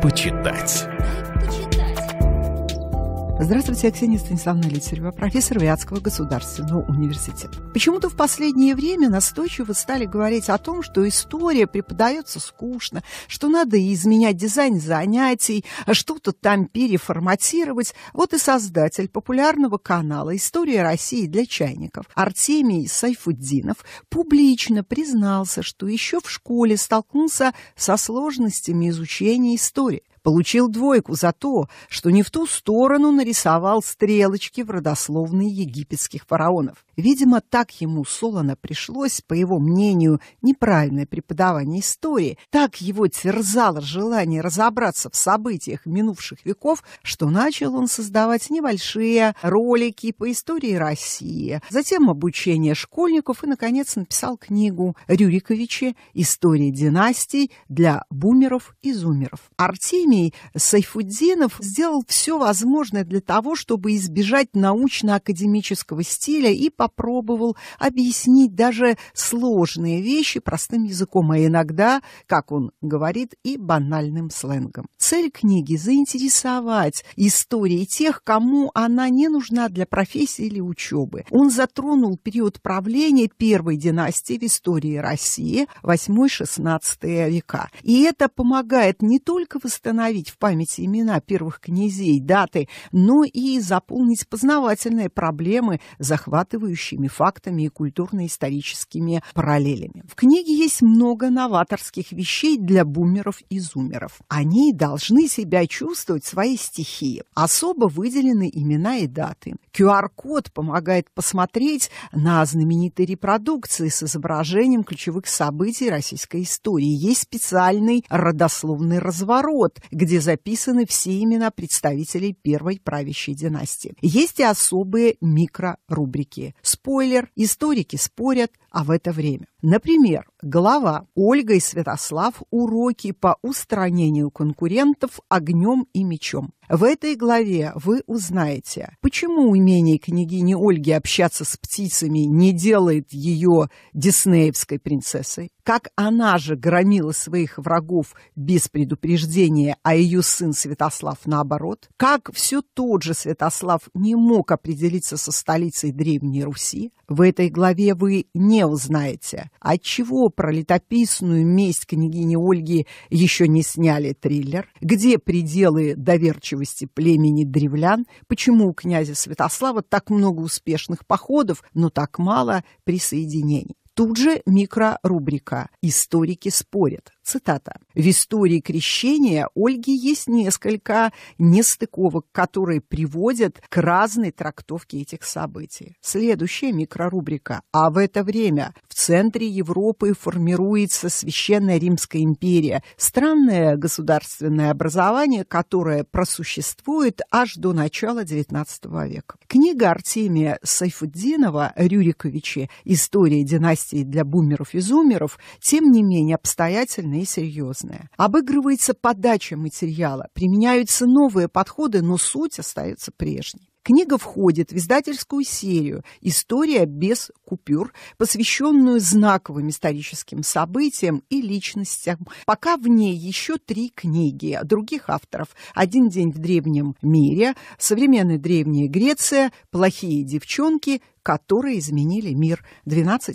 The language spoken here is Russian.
почитать. Здравствуйте, я Ксения Станиславовна Лицарева, профессор Вятского государственного университета. Почему-то в последнее время настойчиво стали говорить о том, что история преподается скучно, что надо изменять дизайн занятий, что-то там переформатировать. Вот и создатель популярного канала «История России для чайников» Артемий Сайфуддинов публично признался, что еще в школе столкнулся со сложностями изучения истории. Получил двойку за то, что не в ту сторону нарисовал стрелочки в родословные египетских фараонов. Видимо, так ему Солона пришлось, по его мнению, неправильное преподавание истории. Так его терзало желание разобраться в событиях минувших веков, что начал он создавать небольшие ролики по истории России, затем обучение школьников и, наконец, написал книгу Рюриковича «История династий для бумеров и зумеров». Артемий академий Сайфуддинов сделал все возможное для того, чтобы избежать научно-академического стиля и попробовал объяснить даже сложные вещи простым языком, а иногда, как он говорит, и банальным сленгом. Цель книги – заинтересовать историей тех, кому она не нужна для профессии или учебы. Он затронул период правления первой династии в истории России, 8-16 века. И это помогает не только восстановить восстановить в памяти имена первых князей, даты, но и заполнить познавательные проблемы захватывающими фактами и культурно-историческими параллелями. В книге есть много новаторских вещей для бумеров и зумеров. Они должны себя чувствовать в своей стихии. Особо выделены имена и даты. QR-код помогает посмотреть на знаменитые репродукции с изображением ключевых событий российской истории. Есть специальный родословный разворот, где записаны все имена представителей первой правящей династии. Есть и особые микрорубрики. Спойлер, историки спорят, а в это время. Например, глава Ольга и Святослав «Уроки по устранению конкурентов огнем и мечом». В этой главе вы узнаете, почему умение княгини Ольги общаться с птицами не делает ее диснеевской принцессой, как она же громила своих врагов без предупреждения, а ее сын Святослав наоборот, как все тот же Святослав не мог определиться со столицей Древней Руси. В этой главе вы не узнаете, Отчего про летописную месть княгини Ольги еще не сняли триллер? Где пределы доверчивости племени древлян? Почему у князя Святослава так много успешных походов, но так мало присоединений? Тут же микрорубрика «Историки спорят». Цитата. «В истории крещения Ольги есть несколько нестыковок, которые приводят к разной трактовке этих событий. Следующая микрорубрика. А в это время в центре Европы формируется Священная Римская империя, странное государственное образование, которое просуществует аж до начала XIX века. Книга Артемия Сайфуддинова «Рюриковичи. История династии для бумеров и зумеров» тем не менее обстоятельно вполне серьезная. Обыгрывается подача материала, применяются новые подходы, но суть остается прежней. Книга входит в издательскую серию «История без купюр», посвященную знаковым историческим событиям и личностям. Пока в ней еще три книги других авторов. «Один день в древнем мире», «Современная древняя Греция», «Плохие девчонки», которые изменили мир 12+.